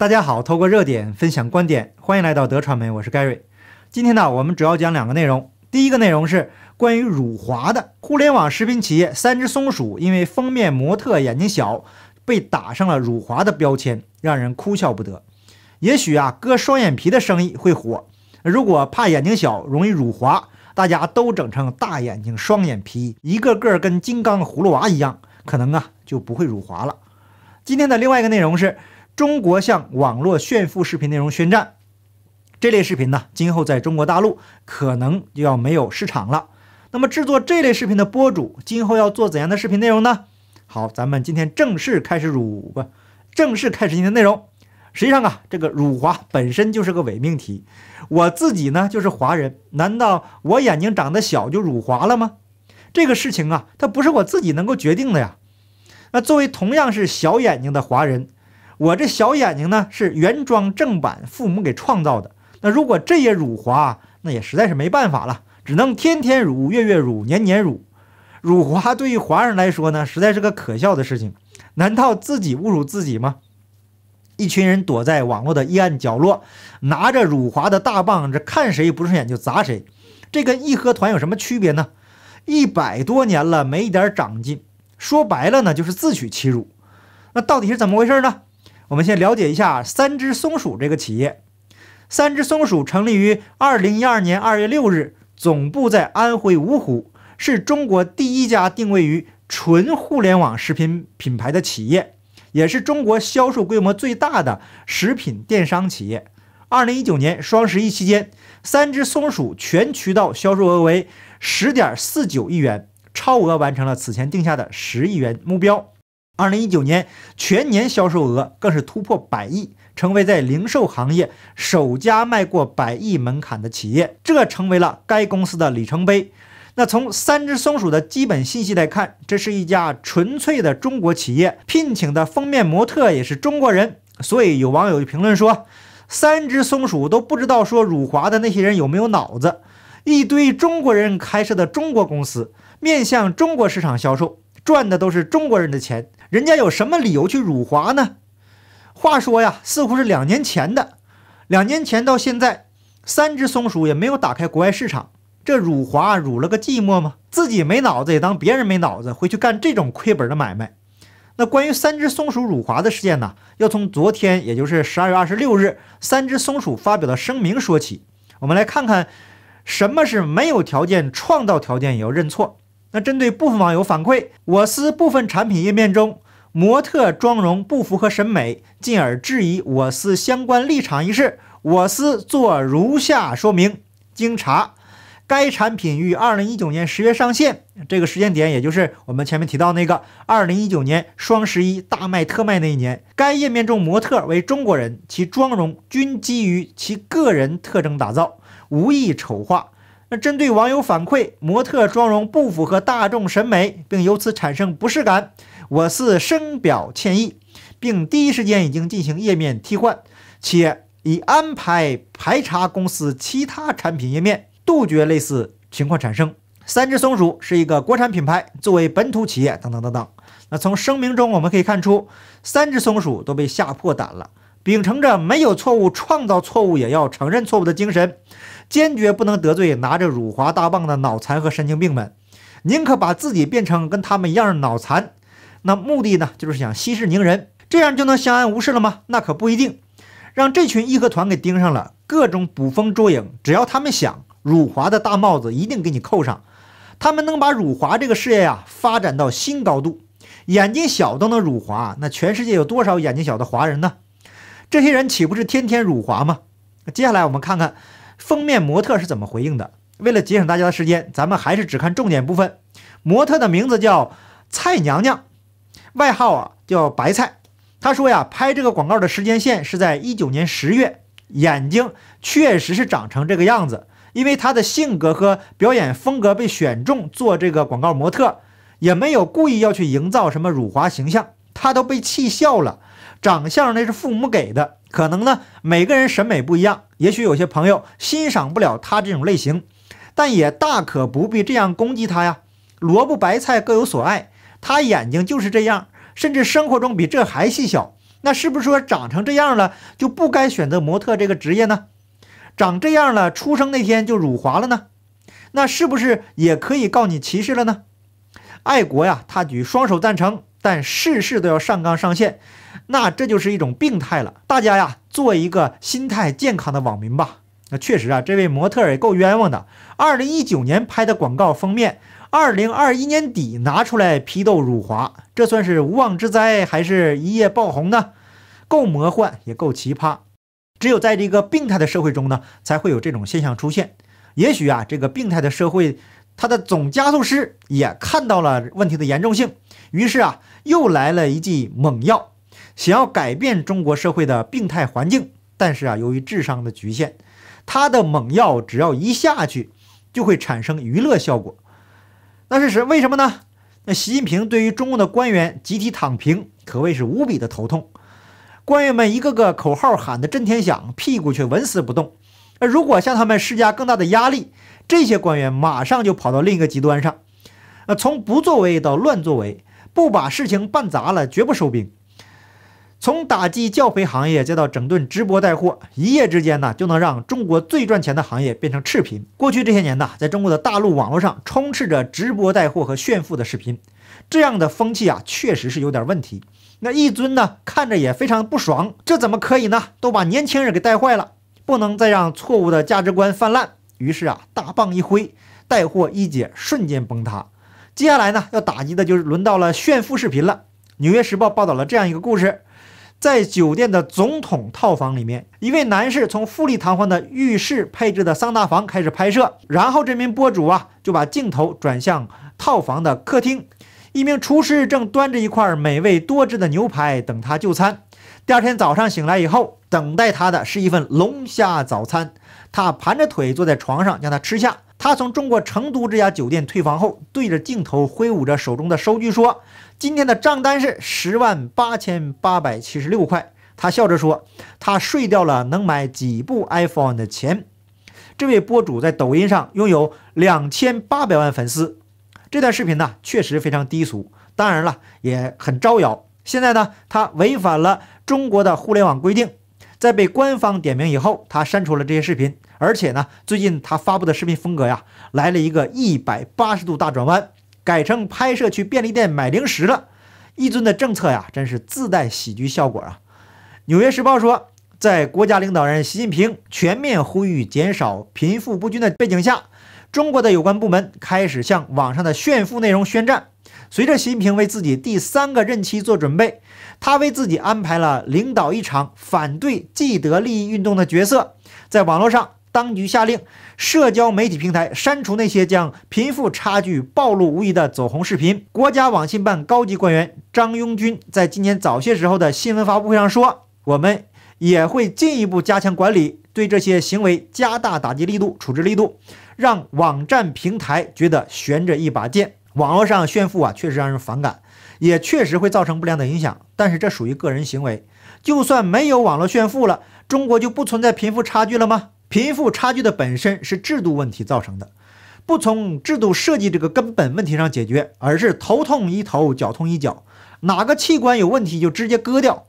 大家好，透过热点分享观点，欢迎来到德传媒，我是 Gary。今天呢，我们主要讲两个内容。第一个内容是关于辱华的互联网食品企业三只松鼠，因为封面模特眼睛小，被打上了辱华的标签，让人哭笑不得。也许啊，割双眼皮的生意会火。如果怕眼睛小容易辱华，大家都整成大眼睛双眼皮，一个个跟金刚葫芦娃一样，可能啊就不会辱华了。今天的另外一个内容是。中国向网络炫富视频内容宣战，这类视频呢，今后在中国大陆可能就要没有市场了。那么，制作这类视频的博主今后要做怎样的视频内容呢？好，咱们今天正式开始辱不？正式开始今天内容。实际上啊，这个辱华本身就是个伪命题。我自己呢就是华人，难道我眼睛长得小就辱华了吗？这个事情啊，它不是我自己能够决定的呀。那作为同样是小眼睛的华人。我这小眼睛呢是原装正版，父母给创造的。那如果这也辱华，那也实在是没办法了，只能天天辱、月月辱、年年辱。辱华对于华人来说呢，实在是个可笑的事情。难道自己侮辱自己吗？一群人躲在网络的阴暗角落，拿着辱华的大棒子，看谁不顺眼就砸谁。这跟义和团有什么区别呢？一百多年了没一点长进，说白了呢就是自取其辱。那到底是怎么回事呢？我们先了解一下三只松鼠这个企业。三只松鼠成立于2012年2月6日，总部在安徽芜湖，是中国第一家定位于纯互联网食品品牌的企业，也是中国销售规模最大的食品电商企业。2019年双十一期间，三只松鼠全渠道销售额为10.49亿元，超额完成了此前定下的10亿元目标。二零一九年全年销售额更是突破百亿，成为在零售行业首家迈过百亿门槛的企业，这成为了该公司的里程碑。那从三只松鼠的基本信息来看，这是一家纯粹的中国企业，聘请的封面模特也是中国人，所以有网友就评论说：“三只松鼠都不知道说辱华的那些人有没有脑子？一堆中国人开设的中国公司，面向中国市场销售，赚的都是中国人的钱。”人家有什么理由去辱华呢？话说呀，似乎是两年前的，两年前到现在，三只松鼠也没有打开国外市场，这辱华辱了个寂寞吗？自己没脑子也当别人没脑子，回去干这种亏本的买卖。那关于三只松鼠辱华的事件呢？要从昨天，也就是十二月二十六日，三只松鼠发表的声明说起。我们来看看，什么是没有条件创造条件也要认错。那针对部分网友反馈，我司部分产品页面中模特妆容不符合审美，进而质疑我司相关立场一事，我司做如下说明：经查，该产品于二零一九年十月上线，这个时间点也就是我们前面提到那个二零一九年双十一大卖特卖那一年。该页面中模特为中国人，其妆容均基于其个人特征打造，无意丑化。那针对网友反馈模特妆容不符合大众审美，并由此产生不适感，我司深表歉意，并第一时间已经进行页面替换，且已安排排查公司其他产品页面，杜绝类似情况产生。三只松鼠是一个国产品牌，作为本土企业，等等等等。那从声明中我们可以看出，三只松鼠都被吓破胆了，秉承着没有错误，创造错误也要承认错误的精神。坚决不能得罪拿着辱华大棒的脑残和神经病们，宁可把自己变成跟他们一样的脑残。那目的呢，就是想息事宁人，这样就能相安无事了吗？那可不一定。让这群义和团给盯上了，各种捕风捉影，只要他们想辱华的大帽子，一定给你扣上。他们能把辱华这个事业呀发展到新高度，眼睛小都能辱华，那全世界有多少眼睛小的华人呢？这些人岂不是天天辱华吗？接下来我们看看。封面模特是怎么回应的？为了节省大家的时间，咱们还是只看重点部分。模特的名字叫蔡娘娘，外号啊叫白菜。她说呀，拍这个广告的时间线是在一九年十月，眼睛确实是长成这个样子。因为她的性格和表演风格被选中做这个广告模特，也没有故意要去营造什么辱华形象，她都被气笑了。长相那是父母给的，可能呢每个人审美不一样，也许有些朋友欣赏不了他这种类型，但也大可不必这样攻击他呀。萝卜白菜各有所爱，他眼睛就是这样，甚至生活中比这还细小。那是不是说长成这样了就不该选择模特这个职业呢？长这样了，出生那天就辱华了呢？那是不是也可以告你歧视了呢？爱国呀，他举双手赞成，但事事都要上纲上线。那这就是一种病态了，大家呀，做一个心态健康的网民吧。那确实啊，这位模特也够冤枉的。二零一九年拍的广告封面，二零二一年底拿出来批斗辱华，这算是无妄之灾，还是一夜爆红呢？够魔幻，也够奇葩。只有在这个病态的社会中呢，才会有这种现象出现。也许啊，这个病态的社会，它的总加速师也看到了问题的严重性，于是啊，又来了一剂猛药。想要改变中国社会的病态环境，但是啊，由于智商的局限，他的猛药只要一下去，就会产生娱乐效果。那事实为什么呢？那习近平对于中共的官员集体躺平可谓是无比的头痛。官员们一个个口号喊得震天响，屁股却纹丝不动。那如果向他们施加更大的压力，这些官员马上就跑到另一个极端上。那从不作为到乱作为，不把事情办砸了，绝不收兵。从打击教培行业，再到整顿直播带货，一夜之间呢，就能让中国最赚钱的行业变成赤贫。过去这些年呢，在中国的大陆网络上充斥着直播带货和炫富的视频，这样的风气啊，确实是有点问题。那一尊呢，看着也非常不爽，这怎么可以呢？都把年轻人给带坏了，不能再让错误的价值观泛滥。于是啊，大棒一挥，带货一姐瞬间崩塌。接下来呢，要打击的就是轮到了炫富视频了。《纽约时报》报道了这样一个故事。在酒店的总统套房里面，一位男士从富丽堂皇的浴室配置的桑拿房开始拍摄，然后这名博主啊就把镜头转向套房的客厅，一名厨师正端着一块美味多汁的牛排等他就餐。第二天早上醒来以后，等待他的是一份龙虾早餐，他盘着腿坐在床上让他吃下。他从中国成都这家酒店退房后，对着镜头挥舞着手中的收据说：“今天的账单是十万八千八百七十六块。”他笑着说：“他睡掉了能买几部 iPhone 的钱。”这位博主在抖音上拥有两千八百万粉丝。这段视频呢，确实非常低俗，当然了，也很招摇。现在呢，他违反了中国的互联网规定，在被官方点名以后，他删除了这些视频。而且呢，最近他发布的视频风格呀，来了一个一百八十度大转弯，改成拍摄去便利店买零食了。一尊的政策呀，真是自带喜剧效果啊！《纽约时报》说，在国家领导人习近平全面呼吁减少贫富不均的背景下，中国的有关部门开始向网上的炫富内容宣战。随着习近平为自己第三个任期做准备，他为自己安排了领导一场反对既得利益运动的角色，在网络上。当局下令社交媒体平台删除那些将贫富差距暴露无遗的走红视频。国家网信办高级官员张拥军在今年早些时候的新闻发布会上说：“我们也会进一步加强管理，对这些行为加大打击力度、处置力度，让网站平台觉得悬着一把剑。网络上炫富啊，确实让人反感，也确实会造成不良的影响。但是这属于个人行为，就算没有网络炫富了，中国就不存在贫富差距了吗？”贫富差距的本身是制度问题造成的，不从制度设计这个根本问题上解决，而是头痛医头，脚痛医脚，哪个器官有问题就直接割掉，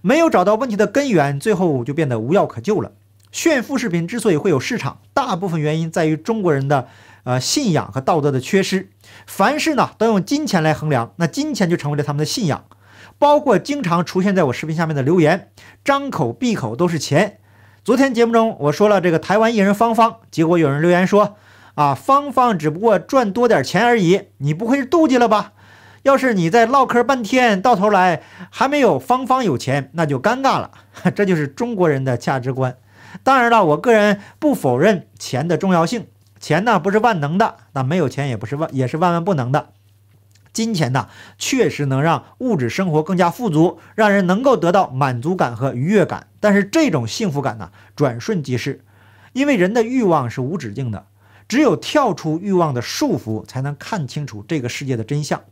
没有找到问题的根源，最后就变得无药可救了。炫富视频之所以会有市场，大部分原因在于中国人的呃信仰和道德的缺失，凡事呢都用金钱来衡量，那金钱就成为了他们的信仰，包括经常出现在我视频下面的留言，张口闭口都是钱。昨天节目中我说了这个台湾艺人芳芳，结果有人留言说：“啊，芳芳只不过赚多点钱而已，你不会是妒忌了吧？要是你再唠嗑半天，到头来还没有芳芳有钱，那就尴尬了。”这就是中国人的价值观。当然了，我个人不否认钱的重要性，钱呢不是万能的，那没有钱也不是万也是万万不能的。金钱呢，确实能让物质生活更加富足，让人能够得到满足感和愉悦感。但是这种幸福感呢，转瞬即逝，因为人的欲望是无止境的。只有跳出欲望的束缚，才能看清楚这个世界的真相。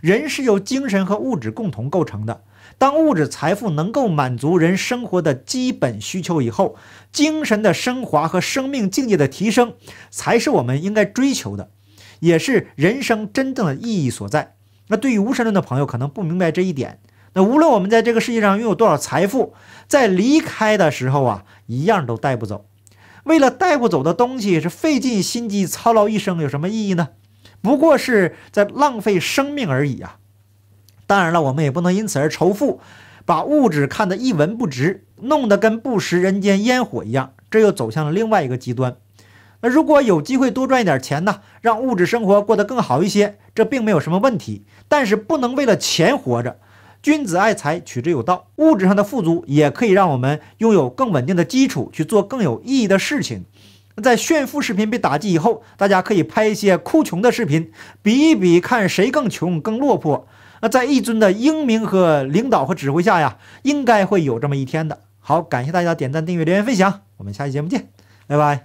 人是由精神和物质共同构成的。当物质财富能够满足人生活的基本需求以后，精神的升华和生命境界的提升，才是我们应该追求的。也是人生真正的意义所在。那对于无神论的朋友，可能不明白这一点。那无论我们在这个世界上拥有多少财富，在离开的时候啊，一样都带不走。为了带不走的东西，是费尽心机操劳一生，有什么意义呢？不过是在浪费生命而已啊！当然了，我们也不能因此而仇富，把物质看得一文不值，弄得跟不食人间烟火一样，这又走向了另外一个极端。那如果有机会多赚一点钱呢，让物质生活过得更好一些，这并没有什么问题。但是不能为了钱活着，君子爱财，取之有道。物质上的富足也可以让我们拥有更稳定的基础去做更有意义的事情。在炫富视频被打击以后，大家可以拍一些哭穷的视频，比一比看谁更穷更落魄。那在一尊的英明和领导和指挥下呀，应该会有这么一天的。好，感谢大家点赞、订阅、留言、分享，我们下期节目见，拜拜。